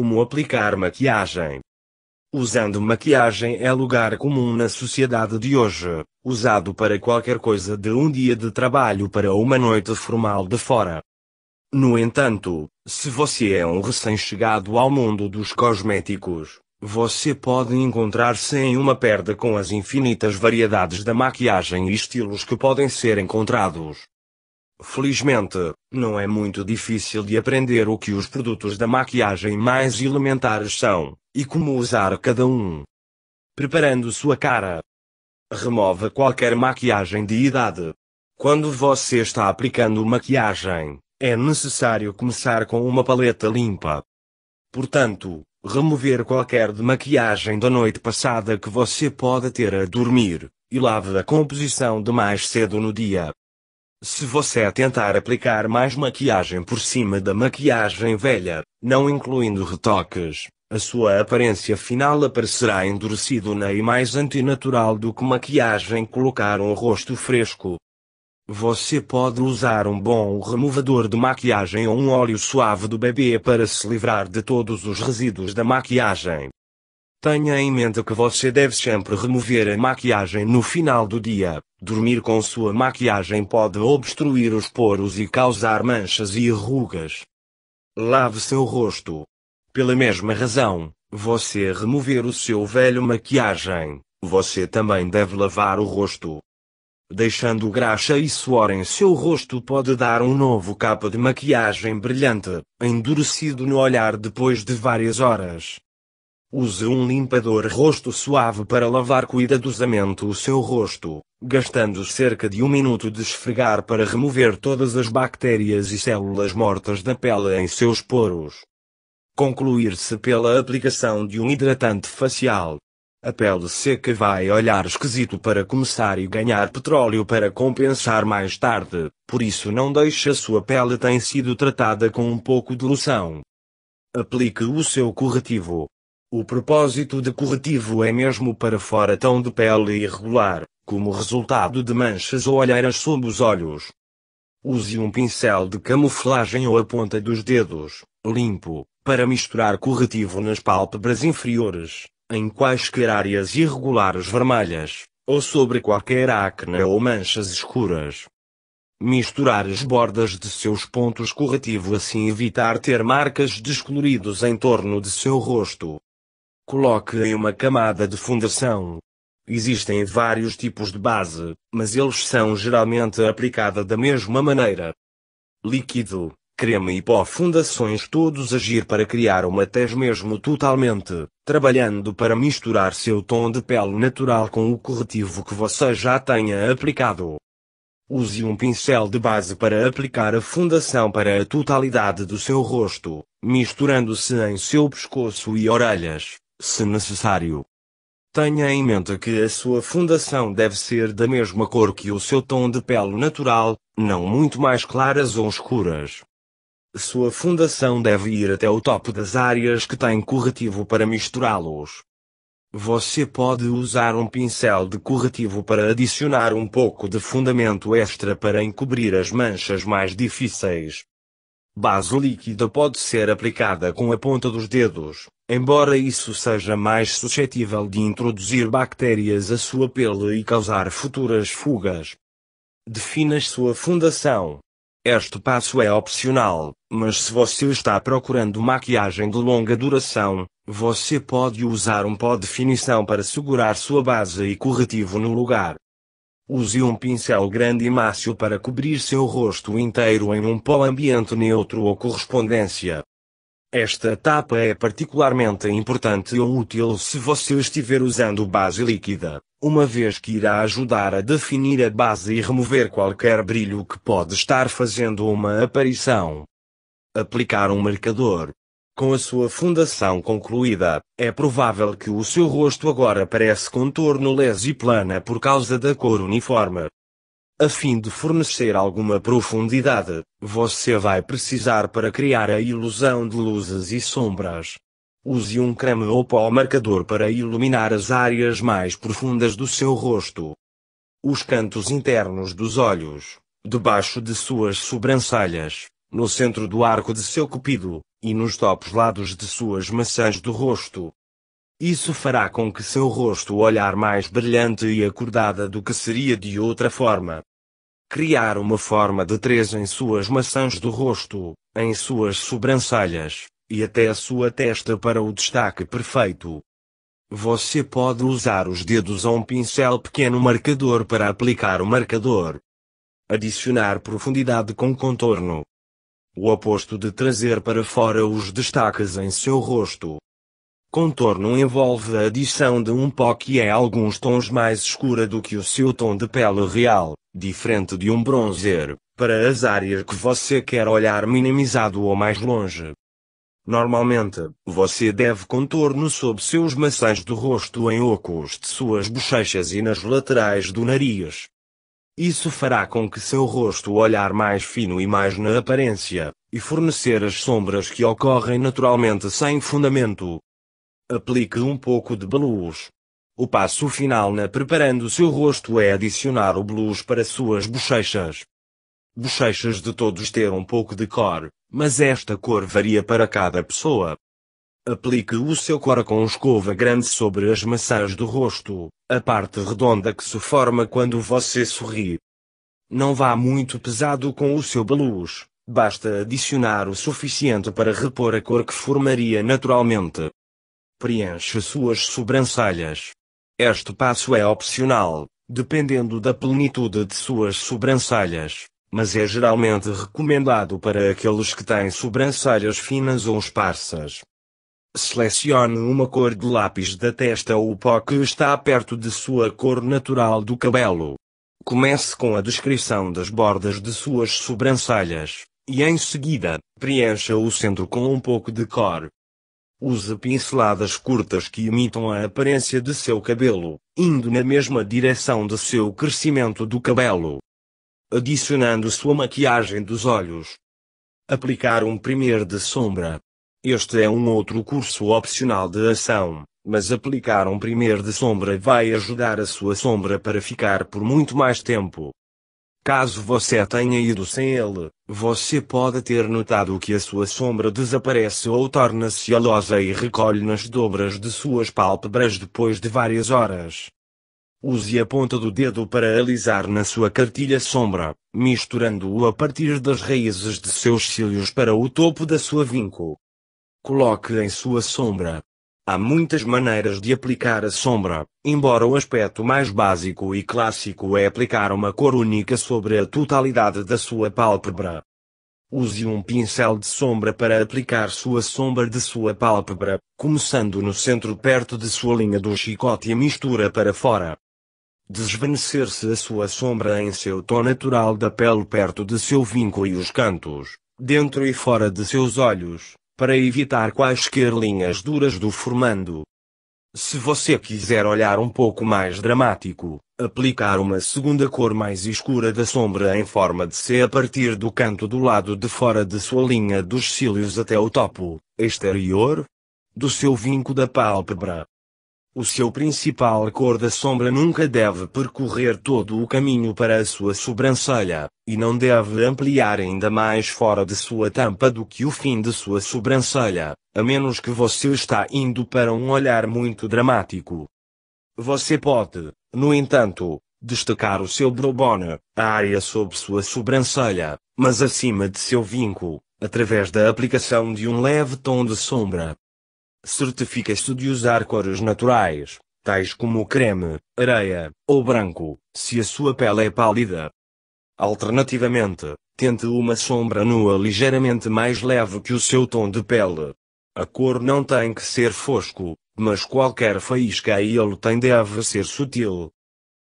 como aplicar maquiagem. Usando maquiagem é lugar comum na sociedade de hoje, usado para qualquer coisa de um dia de trabalho para uma noite formal de fora. No entanto, se você é um recém-chegado ao mundo dos cosméticos, você pode encontrar-se em uma perda com as infinitas variedades da maquiagem e estilos que podem ser encontrados. Felizmente, não é muito difícil de aprender o que os produtos da maquiagem mais elementares são, e como usar cada um. Preparando sua cara. Remova qualquer maquiagem de idade. Quando você está aplicando maquiagem, é necessário começar com uma paleta limpa. Portanto, remover qualquer de maquiagem da noite passada que você pode ter a dormir, e lave a composição de mais cedo no dia. Se você tentar aplicar mais maquiagem por cima da maquiagem velha, não incluindo retoques, a sua aparência final aparecerá endurecida e mais antinatural do que maquiagem colocar um rosto fresco. Você pode usar um bom removador de maquiagem ou um óleo suave do bebê para se livrar de todos os resíduos da maquiagem. Tenha em mente que você deve sempre remover a maquiagem no final do dia. Dormir com sua maquiagem pode obstruir os poros e causar manchas e rugas. Lave seu rosto. Pela mesma razão, você remover o seu velho maquiagem, você também deve lavar o rosto. Deixando graxa e suor em seu rosto pode dar um novo capa de maquiagem brilhante, endurecido no olhar depois de várias horas. Use um limpador rosto suave para lavar cuidadosamente o seu rosto, gastando cerca de um minuto de esfregar para remover todas as bactérias e células mortas da pele em seus poros. Concluir-se pela aplicação de um hidratante facial. A pele seca vai olhar esquisito para começar e ganhar petróleo para compensar mais tarde, por isso não deixe a sua pele tem sido tratada com um pouco de loção. Aplique o seu corretivo, o propósito de corretivo é mesmo para fora tão de pele irregular, como resultado de manchas ou olheiras sob os olhos. Use um pincel de camuflagem ou a ponta dos dedos, limpo, para misturar corretivo nas pálpebras inferiores, em quaisquer áreas irregulares vermelhas, ou sobre qualquer acne ou manchas escuras. Misturar as bordas de seus pontos corretivo assim evitar ter marcas descoloridos em torno de seu rosto. Coloque em uma camada de fundação. Existem vários tipos de base, mas eles são geralmente aplicada da mesma maneira. Líquido, creme e pó fundações todos agir para criar uma tez mesmo totalmente, trabalhando para misturar seu tom de pele natural com o corretivo que você já tenha aplicado. Use um pincel de base para aplicar a fundação para a totalidade do seu rosto, misturando-se em seu pescoço e orelhas, se necessário. Tenha em mente que a sua fundação deve ser da mesma cor que o seu tom de pele natural, não muito mais claras ou escuras. Sua fundação deve ir até o topo das áreas que tem corretivo para misturá-los. Você pode usar um pincel de corretivo para adicionar um pouco de fundamento extra para encobrir as manchas mais difíceis base líquida pode ser aplicada com a ponta dos dedos, embora isso seja mais suscetível de introduzir bactérias à sua pele e causar futuras fugas. Defina sua fundação. Este passo é opcional, mas se você está procurando maquiagem de longa duração, você pode usar um pó de definição para segurar sua base e corretivo no lugar. Use um pincel grande e macio para cobrir seu rosto inteiro em um pó ambiente neutro ou correspondência. Esta etapa é particularmente importante ou útil se você estiver usando base líquida, uma vez que irá ajudar a definir a base e remover qualquer brilho que pode estar fazendo uma aparição. Aplicar um marcador. Com a sua fundação concluída, é provável que o seu rosto agora parece contorno leso e plana por causa da cor uniforme. A fim de fornecer alguma profundidade, você vai precisar para criar a ilusão de luzes e sombras. Use um creme ou pó marcador para iluminar as áreas mais profundas do seu rosto. Os cantos internos dos olhos, debaixo de suas sobrancelhas, no centro do arco de seu cupido, e nos topos lados de suas maçãs do rosto. Isso fará com que seu rosto olhar mais brilhante e acordada do que seria de outra forma. Criar uma forma de três em suas maçãs do rosto, em suas sobrancelhas, e até a sua testa para o destaque perfeito. Você pode usar os dedos ou um pincel pequeno marcador para aplicar o marcador. Adicionar profundidade com contorno. O oposto de trazer para fora os destaques em seu rosto. Contorno envolve a adição de um pó que é alguns tons mais escura do que o seu tom de pele real, diferente de um bronzer, para as áreas que você quer olhar minimizado ou mais longe. Normalmente, você deve contorno sob seus maçãs do rosto em ocos de suas bochechas e nas laterais do nariz, isso fará com que seu rosto olhar mais fino e mais na aparência, e fornecer as sombras que ocorrem naturalmente sem fundamento. Aplique um pouco de blush. O passo final na preparando seu rosto é adicionar o blush para suas bochechas. Bochechas de todos ter um pouco de cor, mas esta cor varia para cada pessoa. Aplique o seu cora com escova grande sobre as maçãs do rosto, a parte redonda que se forma quando você sorri. Não vá muito pesado com o seu baluz, basta adicionar o suficiente para repor a cor que formaria naturalmente. Preencha suas sobrancelhas. Este passo é opcional, dependendo da plenitude de suas sobrancelhas, mas é geralmente recomendado para aqueles que têm sobrancelhas finas ou esparsas. Selecione uma cor de lápis da testa ou pó que está perto de sua cor natural do cabelo. Comece com a descrição das bordas de suas sobrancelhas, e em seguida, preencha o centro com um pouco de cor. Use pinceladas curtas que imitam a aparência de seu cabelo, indo na mesma direção de seu crescimento do cabelo. Adicionando sua maquiagem dos olhos. Aplicar um primer de sombra, este é um outro curso opcional de ação, mas aplicar um primeiro de sombra vai ajudar a sua sombra para ficar por muito mais tempo. Caso você tenha ido sem ele, você pode ter notado que a sua sombra desaparece ou torna-se alosa e recolhe nas dobras de suas pálpebras depois de várias horas. Use a ponta do dedo para alisar na sua cartilha sombra, misturando-o a partir das raízes de seus cílios para o topo da sua vinco. Coloque em sua sombra. Há muitas maneiras de aplicar a sombra, embora o aspecto mais básico e clássico é aplicar uma cor única sobre a totalidade da sua pálpebra. Use um pincel de sombra para aplicar sua sombra de sua pálpebra, começando no centro perto de sua linha do chicote e mistura para fora. Desvanecer-se a sua sombra em seu tom natural da pele perto de seu vinco e os cantos, dentro e fora de seus olhos para evitar quaisquer linhas duras do formando. Se você quiser olhar um pouco mais dramático, aplicar uma segunda cor mais escura da sombra em forma de C a partir do canto do lado de fora de sua linha dos cílios até o topo, exterior, do seu vinco da pálpebra, o seu principal cor da sombra nunca deve percorrer todo o caminho para a sua sobrancelha, e não deve ampliar ainda mais fora de sua tampa do que o fim de sua sobrancelha, a menos que você está indo para um olhar muito dramático. Você pode, no entanto, destacar o seu brobone, a área sob sua sobrancelha, mas acima de seu vinco, através da aplicação de um leve tom de sombra. Certifica-se de usar cores naturais, tais como creme, areia ou branco, se a sua pele é pálida. Alternativamente, tente uma sombra nua ligeiramente mais leve que o seu tom de pele. A cor não tem que ser fosco, mas qualquer faísca aí ele tem deve ser sutil.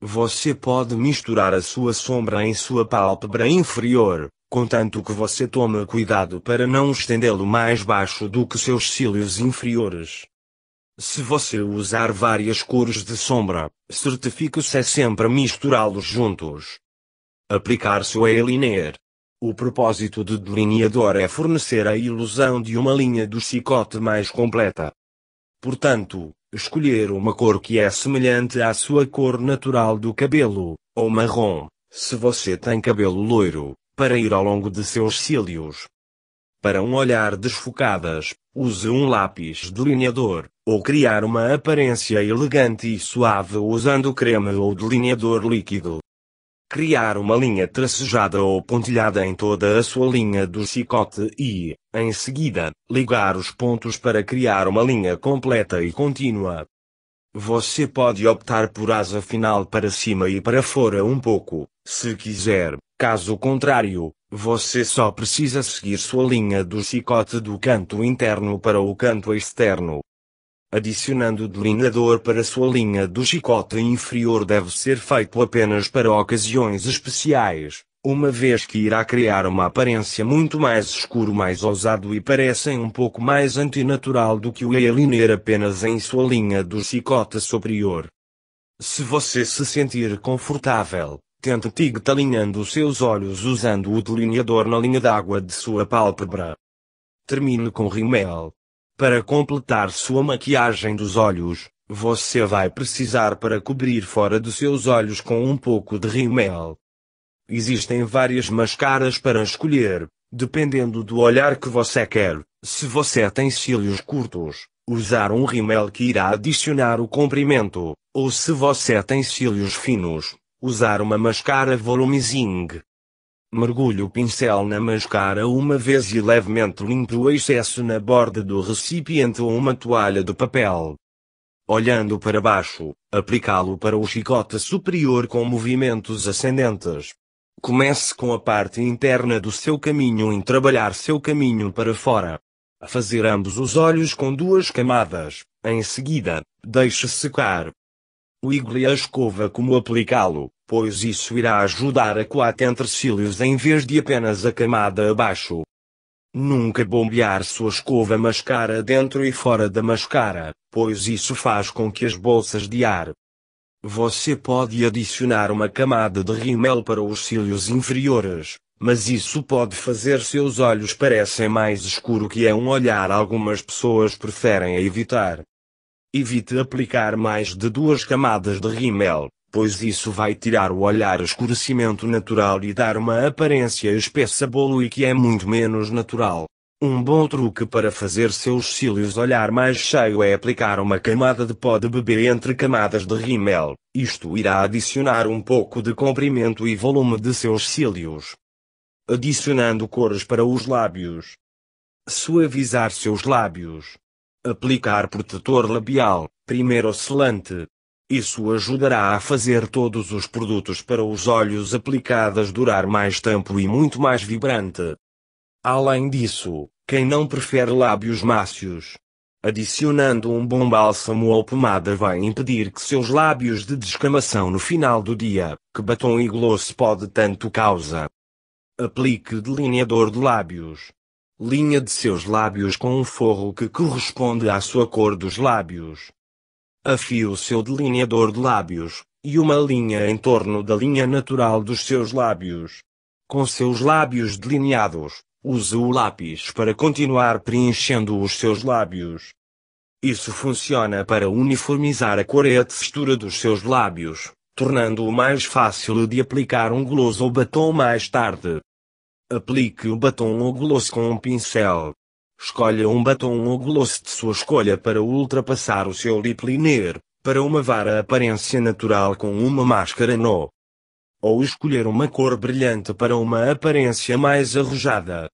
Você pode misturar a sua sombra em sua pálpebra inferior, contanto que você tome cuidado para não estendê-lo mais baixo do que seus cílios inferiores. Se você usar várias cores de sombra, certifique-se sempre sempre misturá-los juntos. Aplicar-se o eyeliner. O propósito do delineador é fornecer a ilusão de uma linha do chicote mais completa. Portanto, escolher uma cor que é semelhante à sua cor natural do cabelo, ou marrom, se você tem cabelo loiro, para ir ao longo de seus cílios. Para um olhar desfocadas, use um lápis delineador, ou criar uma aparência elegante e suave usando creme ou delineador líquido. Criar uma linha tracejada ou pontilhada em toda a sua linha do chicote e, em seguida, ligar os pontos para criar uma linha completa e contínua. Você pode optar por asa final para cima e para fora um pouco, se quiser, Caso contrário, você só precisa seguir sua linha do chicote do canto interno para o canto externo. Adicionando delineador para sua linha do chicote inferior deve ser feito apenas para ocasiões especiais, uma vez que irá criar uma aparência muito mais escuro mais ousado e parecem um pouco mais antinatural do que o eyeliner apenas em sua linha do chicote superior. Se você se sentir confortável, Tente Tig talinhando os seus olhos usando o delineador na linha d'água de sua pálpebra. Termine com rímel. Para completar sua maquiagem dos olhos, você vai precisar para cobrir fora dos seus olhos com um pouco de rímel. Existem várias mascaras para escolher, dependendo do olhar que você quer. Se você tem cílios curtos, usar um rímel que irá adicionar o comprimento, ou se você tem cílios finos, Usar uma máscara volumizing. Mergulhe o pincel na máscara uma vez e levemente limpe o excesso na borda do recipiente ou uma toalha de papel. Olhando para baixo, aplicá-lo para o chicote superior com movimentos ascendentes. Comece com a parte interna do seu caminho em trabalhar seu caminho para fora. A fazer ambos os olhos com duas camadas, em seguida, deixe secar o e a escova como aplicá-lo, pois isso irá ajudar a coata entre cílios em vez de apenas a camada abaixo. Nunca bombear sua escova mascara dentro e fora da mascara, pois isso faz com que as bolsas de ar você pode adicionar uma camada de rímel para os cílios inferiores, mas isso pode fazer seus olhos parecem mais escuro que é um olhar algumas pessoas preferem evitar. Evite aplicar mais de duas camadas de rímel, pois isso vai tirar o olhar escurecimento natural e dar uma aparência espessa bolo e que é muito menos natural. Um bom truque para fazer seus cílios olhar mais cheio é aplicar uma camada de pó de bebê entre camadas de rímel. Isto irá adicionar um pouco de comprimento e volume de seus cílios. Adicionando cores para os lábios. Suavizar seus lábios. Aplicar protetor labial, primeiro selante. Isso ajudará a fazer todos os produtos para os olhos aplicados durar mais tempo e muito mais vibrante. Além disso, quem não prefere lábios macios, adicionando um bom bálsamo ou pomada vai impedir que seus lábios de descamação no final do dia, que batom e gloss pode tanto causa. Aplique delineador de lábios linha de seus lábios com um forro que corresponde à sua cor dos lábios. Afie o seu delineador de lábios, e uma linha em torno da linha natural dos seus lábios. Com seus lábios delineados, use o lápis para continuar preenchendo os seus lábios. Isso funciona para uniformizar a cor e a textura dos seus lábios, tornando-o mais fácil de aplicar um gloss ou batom mais tarde. Aplique o batom ou gloss com um pincel. Escolha um batom ou gloss de sua escolha para ultrapassar o seu lip liner, para uma vara aparência natural com uma máscara no. Ou escolher uma cor brilhante para uma aparência mais arrojada.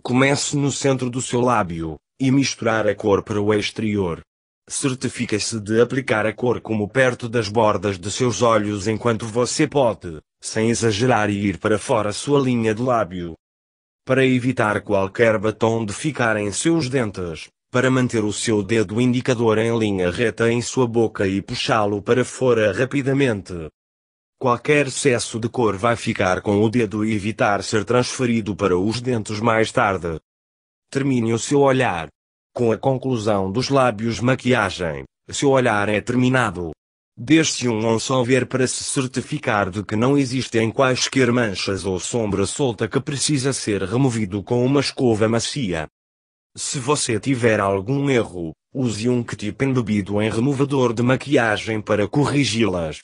Comece no centro do seu lábio, e misturar a cor para o exterior. Certifique-se de aplicar a cor como perto das bordas de seus olhos enquanto você pode, sem exagerar e ir para fora sua linha de lábio. Para evitar qualquer batom de ficar em seus dentes, para manter o seu dedo indicador em linha reta em sua boca e puxá-lo para fora rapidamente. Qualquer excesso de cor vai ficar com o dedo e evitar ser transferido para os dentes mais tarde. Termine o seu olhar, com a conclusão dos lábios maquiagem, seu olhar é terminado. Desce um onça ver para se certificar de que não existem quaisquer manchas ou sombra solta que precisa ser removido com uma escova macia. Se você tiver algum erro, use um que tipo embebido em removedor de maquiagem para corrigi-las.